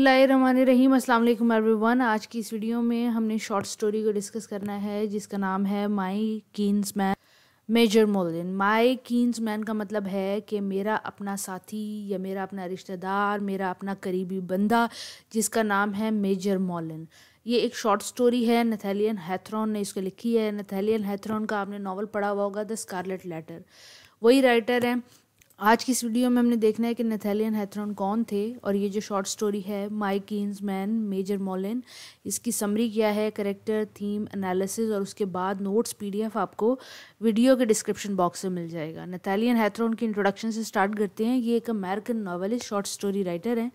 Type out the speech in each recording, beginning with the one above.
रहीम अस्सलाम वालेकुम एवरीवन आज की इस वीडियो में हमने शॉर्ट स्टोरी को डिस्कस करना है जिसका नाम है my kinsman major Molineux my kinsman का मतलब है कि मेरा अपना साथी या मेरा अपना रिश्तेदार मेरा अपना करीबी बंदा जिसका नाम है मेजर मोलिन ये एक शॉर्ट स्टोरी है नथेलियन हैथरॉन ने इसको लिखी है नथेलियन हैथरॉन का आपने नावल पढ़ा हुआ होगा द स्कारलेट लेटर वही राइटर हैं आज की इस वीडियो में हमने देखना है कि नेथेलियन हैथरॉन कौन थे और ये जो शॉर्ट स्टोरी है my kinsman major Molineux इसकी समरी क्या है करेक्टर थीम एनालिसिस और उसके बाद नोट्स पीडीएफ आपको वीडियो के डिस्क्रिप्शन बॉक्स में मिल जाएगा नेथेलियन हैथ्रॉन की इंट्रोडक्शन से स्टार्ट करते हैं ये एक American novelist short story writer हैं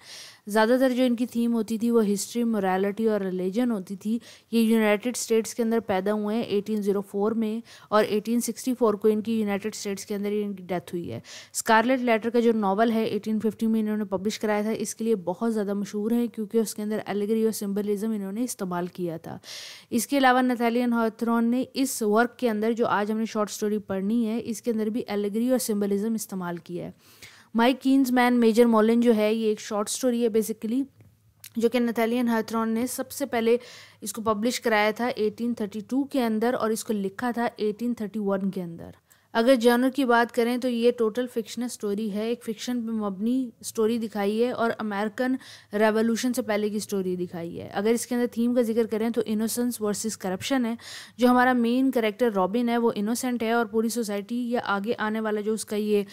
ज़्यादातर जो इनकी थीम होती थी वो हिस्ट्री मोरालिटी और रिलीजन होती थी ये यूनाइटेड स्टेट्स के अंदर पैदा हुए हैं 1804 में और 1864 को इनकी यूनाइटेड स्टेट्स के अंदर इनकी डेथ हुई है स्कारलेट लेटर का जो नॉवल है 1850 में इन्होंने पब्लिश कराया था इसके लिए बहुत ज़्यादा मशहूर है क्योंकि उसके अंदर एलिगरी और सिम्बलिज़म इन्होंने इस्तेमाल किया था इसके अलावा नथैलियन हॉथरॉन ने इस वर्क के अंदर जो आज हमने शॉर्ट स्टोरी पढ़नी है इसके अंदर भी एलिगरी और सिम्बलिज़म इस्तेमाल किया है my kinsman major Molineux जो है ये एक शॉर्ट स्टोरी है बेसिकली जो कि नथैलियन हाथरॉन ने सबसे पहले इसको पब्लिश कराया था 1832 के अंदर और इसको लिखा था 1831 के अंदर अगर जॉनर की बात करें तो ये टोटल फिक्शनल स्टोरी है एक फिक्शन पर मबनी स्टोरी दिखाई है और अमेरिकन रेवोल्यूशन से पहले की स्टोरी दिखाई है अगर इसके अंदर थीम का जिक्र करें तो इनोसेंस वर्सेस करप्शन है जो हमारा मेन करेक्टर रॉबिन है वो इनोसेंट है और पूरी सोसाइटी या आगे आने वाला जो उसका ये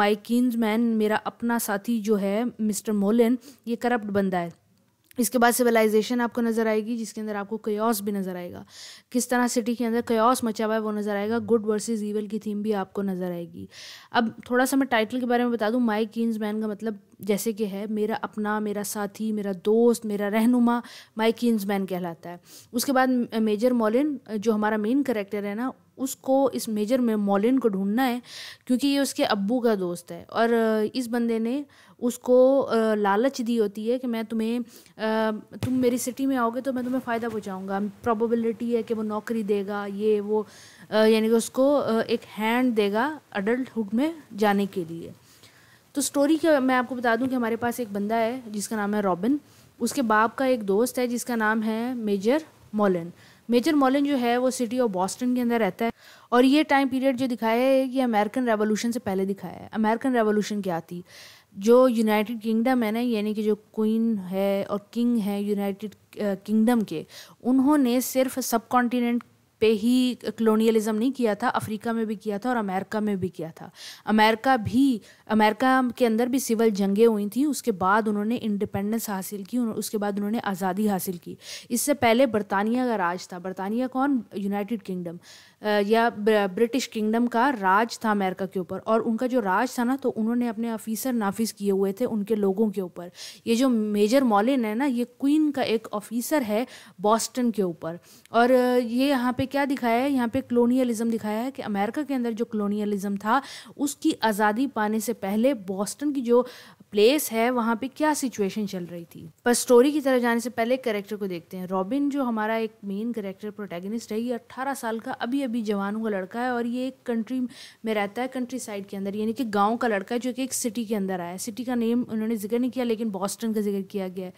माइकिन मैन मेरा अपना साथी जो है मिस्टर मोलिन ये करप्ट बंदा है इसके बाद सिविलाइजेशन आपको नज़र आएगी जिसके अंदर आपको कयास भी नज़र आएगा किस तरह सिटी के अंदर कयास मचा हुआ है वो नज़र आएगा गुड वर्सेस ईवल की थीम भी आपको नज़र आएगी अब थोड़ा सा मैं टाइटल के बारे में बता दूं माई कीन्स मैन का मतलब जैसे कि है मेरा अपना मेरा साथी मेरा दोस्त मेरा रहनुमा माई किन्स मैन कहलाता है उसके बाद मेजर मॉलिन जो हमारा मेन करेक्टर है ना उसको इस मेजर में मॉलिन को ढूंढना है क्योंकि ये उसके अब्बू का दोस्त है और इस बंदे ने उसको लालच दी होती है कि मैं तुम्हें तुम मेरी सिटी में आओगे तो मैं तुम्हें फ़ायदा पहुँचाऊँगा प्रोबेबिलिटी है कि वो नौकरी देगा ये वो यानी कि उसको एक हैंड देगा अडल्टुड में जाने के लिए तो स्टोरी का मैं आपको बता दूं कि हमारे पास एक बंदा है जिसका नाम है रॉबिन उसके बाप का एक दोस्त है जिसका नाम है मेजर मोलिन मेजर मॉलिन जो है वो सिटी ऑफ बॉस्टन के अंदर रहता है और ये टाइम पीरियड जो दिखाया है ये अमेरिकन रेवोल्यूशन से पहले दिखाया है अमेरिकन रेवोल्यूशन क्या थी जो यूनाइटेड किंगडम है ना यानी कि जो क्वीन है और किंग है यूनाइटेड किंगडम के उन्होंने सिर्फ सब कॉन्टीनेंट पे ही कलोनियलिज्म नहीं किया था अफ्रीका में भी किया था और अमेरिका में भी किया था अमेरिका भी अमेरिका के अंदर भी सिविल जंगें हुई थी उसके बाद उन्होंने इंडिपेंडेंस हासिल की उसके बाद उन्होंने आज़ादी हासिल की इससे पहले बरतानिया का राज था बरतानिया कौन यूनाइटेड किंगडम या ब्रिटिश किंगडम का राज था अमेरिका के ऊपर और उनका जो राज था ना तो उन्होंने अपने ऑफिसर नाफिज किए हुए थे उनके लोगों के ऊपर ये जो मेजर मॉलिन है ना ये क्वीन का एक ऑफिसर है बॉस्टन के ऊपर और ये यहाँ पे क्या दिखाया है यहाँ पे क्लोनियलिज्म दिखाया है कि अमेरिका के अंदर जो क्लोनियलिज्म था उसकी आज़ादी पाने से पहले बॉस्टन की जो प्लेस है वहाँ पे क्या सिचुएशन चल रही थी पर स्टोरी की तरफ जाने से पहले करेक्टर को देखते हैं रॉबिन जो हमारा एक मेन करेक्टर प्रोटैगनिस्ट है ये अट्ठारह साल का अभी अभी जवान हुआ लड़का है और ये एक कंट्री में रहता है कंट्री साइड के अंदर यानी कि गाँव का लड़का है जो कि एक सिटी के अंदर आया सिटी का नेम उन्होंने जिक्र नहीं किया लेकिन बॉस्टन का जिक्र किया गया है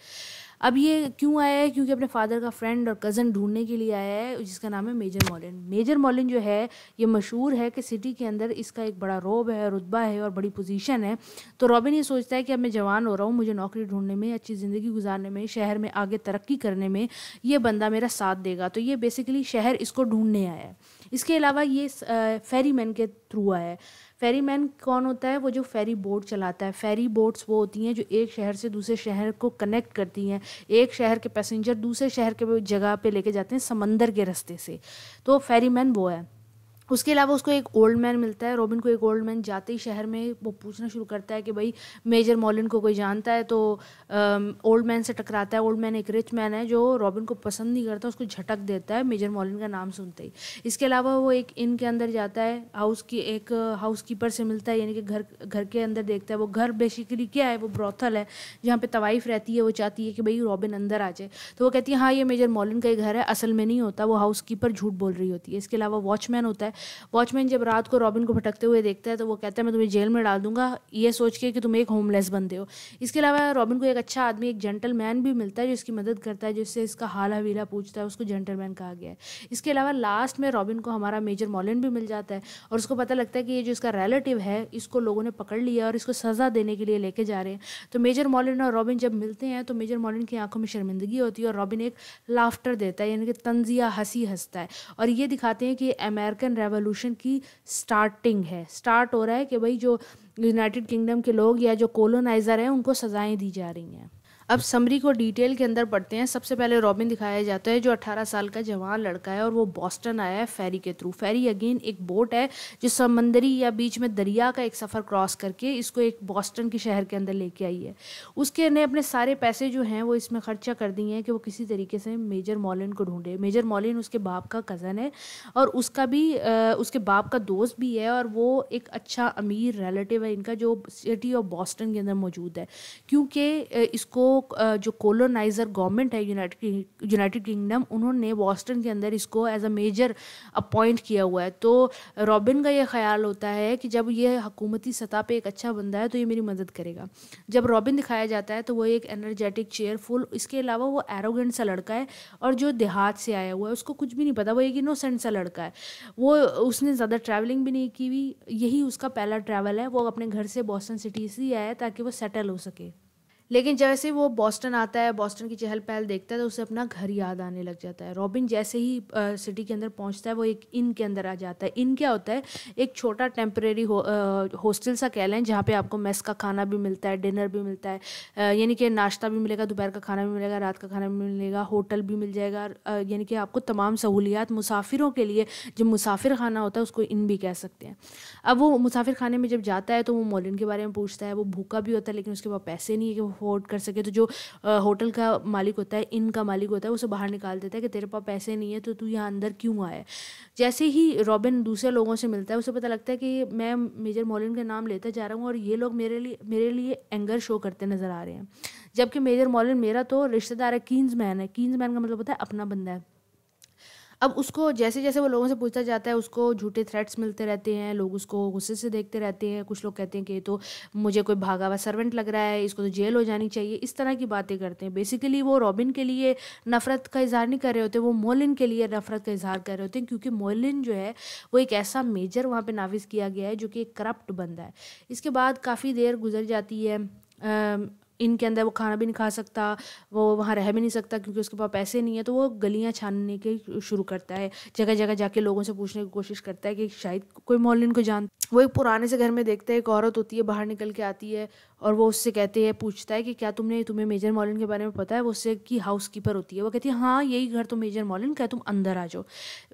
अब ये क्यों आया है क्योंकि अपने फादर का फ्रेंड और कज़न ढूंढने के लिए आया है जिसका नाम है मेजर मॉलिन मेजर मॉलिन जो है ये मशहूर है कि सिटी के अंदर इसका एक बड़ा रोब है रुतबा है और बड़ी पोजीशन है तो रॉबिन ये सोचता है कि अब मैं जवान हो रहा हूँ मुझे नौकरी ढूंढने में अच्छी ज़िंदगी गुजारने में शहर में आगे तरक्की करने में ये बंदा मेरा साथ देगा तो ये बेसिकली शहर इसको ढूंढने आया है इसके अलावा ये मैन के थ्रू आया है फेरी मैन कौन होता है वो जो फेरी बोट चलाता है फेरी बोट्स वो होती हैं जो एक शहर से दूसरे शहर को कनेक्ट करती हैं एक शहर के पैसेंजर दूसरे शहर के जगह पे लेके जाते हैं समंदर के रास्ते से तो फेरी मैन वो है उसके अलावा उसको एक ओल्ड मैन मिलता है रॉबिन को एक ओल्ड मैन जाते ही शहर में वो पूछना शुरू करता है कि भाई मेजर मॉलिन को कोई जानता है तो ओल्ड मैन से टकराता है ओल्ड मैन एक रिच मैन है जो रॉबिन को पसंद नहीं करता उसको झटक देता है मेजर मॉलिन का नाम सुनते ही इसके अलावा वो एक इन के अंदर जाता है हाउस की एक हाउस कीपर से मिलता है यानी कि घर घर के अंदर देखता है वो घर बेसिकली क्या है वो ब्रॉथल है जहाँ पर तवाइफ रहती है वो चाहती है कि भाई रॉबिन अंदर आ जाए तो वो कहती है हाँ ये मेजर मॉलिन का ही घर है असल में नहीं होता वो हाउस कीपर झूठ बोल रही होती है इसके अलावा वॉचमैन होता है वॉचमैन जब रात को रॉबिन को भटकते हुए देखता है तो वो कहता है मैं तुम्हें जेल में डाल दूंगा ये सोच के कि तुम एक होमलेस बंदे हो इसके अलावा रॉबिन को एक अच्छा आदमी एक जेंटलमैन भी मिलता है जो इसकी मदद करता है जिससे इसका हाल हवीला पूछता है उसको जेंटलमैन कहा गया है इसके अलावा लास्ट में रॉबिन को हमारा मेजर मॉलिन भी मिल जाता है और उसको पता लगता है कि ये जो इसका रिलेटिव है इसको लोगों ने पकड़ लिया और इसको सज़ा देने के लिए लेके जा रहे हैं तो मेजर मॉलिन और रॉबिन जब मिलते हैं तो मेजर मॉलिन की आंखों में शर्मिंदगी होती है और रॉबिन एक लाफ्टर देता है यानी कि तंजिया हंसी हंसता है और ये दिखाते हैं कि अमेरिकन रेवोल्यूशन की स्टार्टिंग है स्टार्ट हो रहा है कि भाई जो यूनाइटेड किंगडम के लोग या जो कोलोनाइज़र हैं उनको सज़ाएं दी जा रही हैं अब समरी को डिटेल के अंदर पढ़ते हैं सबसे पहले रॉबिन दिखाया जाता है जो 18 साल का जवान लड़का है और वो बॉस्टन आया है फेरी के थ्रू फेरी अगेन एक बोट है जो समंदरी या बीच में दरिया का एक सफ़र क्रॉस करके इसको एक बॉस्टन के शहर के अंदर लेके आई है उसके ने अपने सारे पैसे जो हैं वो इसमें खर्चा कर दिए हैं कि वो किसी तरीके से मेजर मॉलिन को ढूंढे मेजर मॉलिन उसके बाप का कज़न है और उसका भी उसके बाप का दोस्त भी है और वो एक अच्छा अमीर रिलेटिव है इनका जो सिटी ऑफ बॉस्टन के अंदर मौजूद है क्योंकि इसको जो कोलोनाइज़र गवर्नमेंट है यूनाइटेड यूनाइटेड किंगडम उन्होंने बॉस्टन के अंदर इसको एज अ मेजर अपॉइंट किया हुआ है तो रॉबिन का यह ख्याल होता है कि जब ये हकूमती सतह पर एक अच्छा बंदा है तो ये मेरी मदद करेगा जब रॉबिन दिखाया जाता है तो वो एक एनर्जेटिक चेयरफुल इसके अलावा वो एरोगेंट सा लड़का है और जो देहात से आया हुआ है उसको कुछ भी नहीं पता वो एक इनोसेंट सा लड़का है वो उसने ज़्यादा ट्रैवलिंग भी नहीं की हुई यही उसका पहला ट्रैवल है वो अपने घर से बॉस्टन सिटी से ही आया ताकि वो सेटल हो सके लेकिन जैसे वो बॉस्टन आता है बॉस्टन की चहल पहल देखता है तो उसे अपना घर याद आने लग जाता है रॉबिन जैसे ही सिटी के अंदर पहुंचता है वो एक इन के अंदर आ जाता है इन क्या होता है एक छोटा टेम्परेरी हो, सा कह लें जहाँ पे आपको मेस का खाना भी मिलता है डिनर भी मिलता है यानी कि नाश्ता भी मिलेगा दोपहर का खाना भी मिलेगा रात का खाना भी मिलेगा होटल भी मिल जाएगा यानी कि आपको तमाम सहूलियात मुसाफिरों के लिए जो मुसाफिर खाना होता है उसको इन भी कह सकते हैं अब वो मुसाफिर खाने में जब जाता है तो वो मोलिन के बारे में पूछता है वो भूखा भी होता है लेकिन उसके पास पैसे नहीं है कि वो अफोर्ड कर सके तो जो होटल का मालिक होता है इन का मालिक होता है उसे बाहर निकाल देता है कि तेरे पास पैसे नहीं है तो तू यहाँ अंदर क्यों आया जैसे ही रॉबिन दूसरे लोगों से मिलता है उसे पता लगता है कि मैं मेजर मोलिन का नाम लेता जा रहा हूँ और ये लोग मेरे लिए मेरे लिए एंगर शो करते नज़र आ रहे हैं जबकि मेजर मोलिन मेरा तो रिश्तेदार है कीन्स मैन है कीन्स मैन का मतलब होता है अपना बंदा है अब उसको जैसे जैसे वो लोगों से पूछता जाता है उसको झूठे थ्रेट्स मिलते रहते हैं लोग उसको गुस्से से देखते रहते हैं कुछ लोग कहते हैं कि तो मुझे कोई भागा हुआ सर्वेंट लग रहा है इसको तो जेल हो जानी चाहिए इस तरह की बातें करते हैं बेसिकली वो रॉबिन के लिए नफ़रत का इजहार नहीं कर रहे होते वो मोलिन के लिए नफ़रत का इजहार कर रहे होते हैं क्योंकि मोलिन जो है वो एक ऐसा मेजर वहाँ पर नाफिज किया गया है जो कि एक करप्ट बंदा है इसके बाद काफ़ी देर गुजर जाती है इनके अंदर वो खाना भी नहीं खा सकता वो वहाँ रह भी नहीं सकता क्योंकि उसके पास पैसे नहीं है तो वो गलियाँ छानने के शुरू करता है जगह जगह जाके लोगों से पूछने की कोशिश करता है कि शायद कोई मॉल इनको जान वो एक पुराने से घर में देखते हैं एक औरत होती है बाहर निकल के आती है और वो उससे कहते हैं पूछता है कि क्या तुमने तुम्हें मेजर मॉलिन के बारे में पता है वो उससे कि हाउस कीपर होती है वो कहती है हाँ यही घर तो मेजर मॉलिन का है तुम अंदर आ जाओ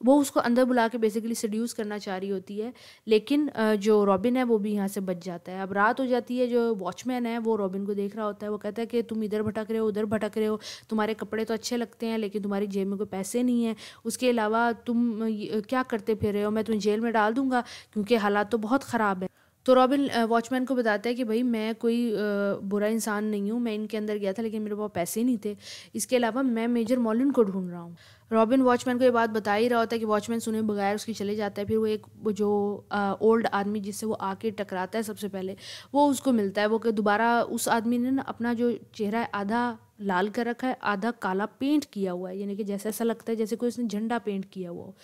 वो उसको अंदर बुला के बेसिकली सड्यूस करना चाह रही होती है लेकिन जो रॉबिन है वो भी यहाँ से बच जाता है अब रात हो जाती है जो वॉचमैन है वो रॉबिन को देख रहा होता है वो कहता है कि तुम इधर भटक रहे हो उधर भटक रहे हो तुम्हारे कपड़े तो अच्छे लगते हैं लेकिन तुम्हारी जेब में कोई पैसे नहीं है उसके अलावा तुम क्या करते फिर रहे हो मैं तुम्हें जेल में डाल दूंगा क्योंकि हालात तो बहुत ख़राब है तो रॉबिन वॉचमैन को बताता है कि भाई मैं कोई बुरा इंसान नहीं हूँ मैं इनके अंदर गया था लेकिन मेरे पास पैसे नहीं थे इसके अलावा मैं मेजर मॉलिन को ढूंढ रहा हूँ रॉबिन वॉचमैन को ये बात बता ही रहा होता है कि वॉचमैन सुने बगैर उसके चले जाता है फिर वो एक जो ओल्ड आदमी जिससे वो आके टकराता है सबसे पहले वो उसको मिलता है वो दोबारा उस आदमी ने ना अपना जो चेहरा है आधा लाल कर रखा है आधा काला पेंट किया हुआ है यानी कि जैसे ऐसा लगता है जैसे कोई उसने झंडा पेंट किया हुआ हो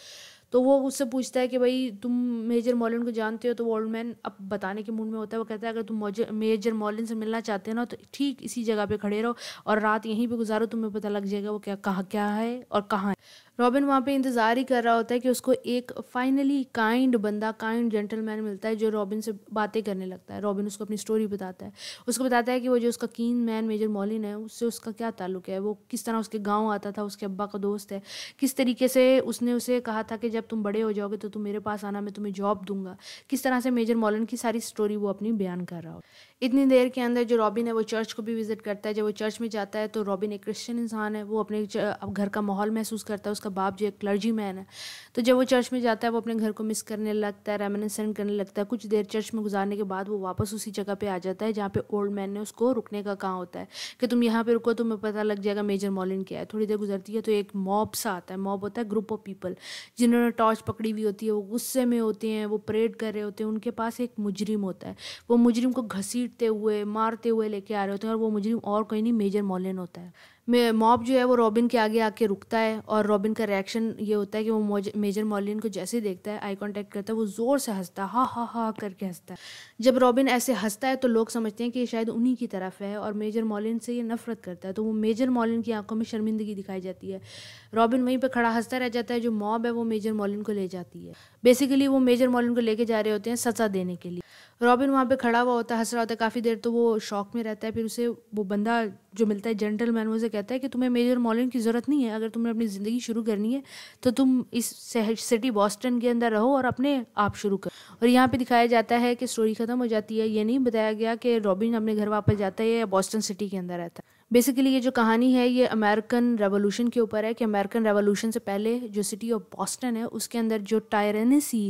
तो वो उससे पूछता है कि भाई तुम मेजर मॉलिन को जानते हो तो वो ओल्ड मैन अब बताने के मूड में होता है वो कहता है अगर तुम मेजर मॉलिन से मिलना चाहते हो ना तो ठीक इसी जगह पे खड़े रहो और रात यहीं पर गुजारो तुम्हें पता लग जाएगा वो क्या कहाँ क्या है और कहाँ है रॉबिन वहाँ पे इंतज़ार ही कर रहा होता है कि उसको एक फाइनली काइंड बंदा काइंड जेंटलमैन मिलता है जो रॉबिन से बातें करने लगता है रॉबिन उसको अपनी स्टोरी बताता है उसको बताता है कि वो जो उसका कीन मैन मेजर मॉलिन है उससे उसका क्या ताल्लुक है वो किस तरह उसके गाँव आता था उसके अब्बा का दोस्त है किस तरीके से उसने उसे कहा था कि जब तुम बड़े हो जाओगे तो तुम मेरे पास आना मैं तुम्हें जॉब दूंगा किस तरह से मेजर मॉलिन की सारी स्टोरी वो अपनी बयान कर रहा हो इतनी देर के अंदर जो रॉबिन है वो चर्च को भी विज़िट करता है जब वो चर्च में जाता है तो रॉबिन एक क्रिश्चियन इंसान है वो अपने घर का माहौल महसूस करता है उसका बाप जो एक क्लर्जी मैन है तो जब वो चर्च में जाता है वो अपने घर को मिस करने लगता है रेमनेसेंट करने लगता है कुछ देर चर्च में गुजारने के बाद वो वापस उसी जगह पर आ जाता है जहाँ पर ओल्ड मैन ने उसको रुकने का कहा होता है कि तुम यहाँ पर रुको तुम्हें पता लग जाएगा मेजर मॉलिन क्या है थोड़ी देर गुजरती है तो एक मॉब सा आता है मॉब होता है ग्रुप ऑफ पीपल जिन्होंने टॉर्च पकड़ी हुई होती है वो गुस्से में होते हैं वो परेड कर रहे होते हैं उनके पास एक मुजरिम होता है वो मुजरिम को घसीट पीटते हुए मारते हुए लेके आ रहे होते हैं और वो मुजरिम और कहीं नहीं मेजर मोलिन होता है में मॉब जो है वो रॉबिन के आगे आके रुकता है और रॉबिन का रिएक्शन ये होता है कि वो मेजर मॉलिन को जैसे ही देखता है आई कांटेक्ट करता है वो ज़ोर से हंसता है हा हा हा करके हंसता है जब रॉबिन ऐसे हंसता है तो लोग समझते हैं कि ये शायद उन्हीं की तरफ है और मेजर मॉलिन से ये नफरत करता है तो वो मेजर मॉलिन की आंखों में शर्मिंदगी दिखाई जाती है रॉबिन वहीं पर खड़ा हंसता रह जाता है जो मॉब है वो मेजर मॉलिन को ले जाती है बेसिकली वो मेजर मॉलिन को लेके जा रहे होते हैं सजा देने के लिए रॉबिन वहाँ पर खड़ा हुआ होता है हंस रहा होता है काफ़ी देर तो वो शौक में रहता है फिर उसे वो बंदा जो मिलता है जेंटल मैन उसे कहता है कि तुम्हें मेजर मॉलिन की ज़रूरत नहीं है अगर तुमने अपनी ज़िंदगी शुरू करनी है तो तुम इस सिटी बॉस्टन के अंदर रहो और अपने आप शुरू करो और यहाँ पे दिखाया जाता है कि स्टोरी ख़त्म हो जाती है ये नहीं बताया गया कि रॉबिन अपने घर वापस जाता है या बॉस्टन सिटी के अंदर रहता है बेसिकली ये जो कहानी है ये अमेरिकन रेवोल्यूशन के ऊपर है कि अमेरिकन रेवोल्यूशन से पहले जो सिटी ऑफ बॉस्टन है उसके अंदर जो टायरेनेसी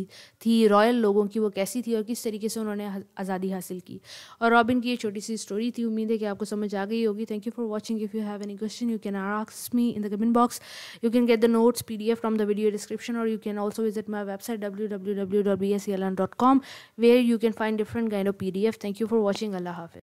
थी रॉयल लोगों की वो कैसी थी और किस तरीके से उन्होंने आज़ादी हासिल की और रॉबिन की ये छोटी सी स्टोरी थी उम्मीद है कि आपको समझ आ गई होगी thank you for watching if you have any question you can आक्स me in the comment box you can get the notes P D F from the video description और you can also visit my website W W W dot B S C L N dot com where you can find different kind of P D F thank you for watching अल्लाह हाफिज़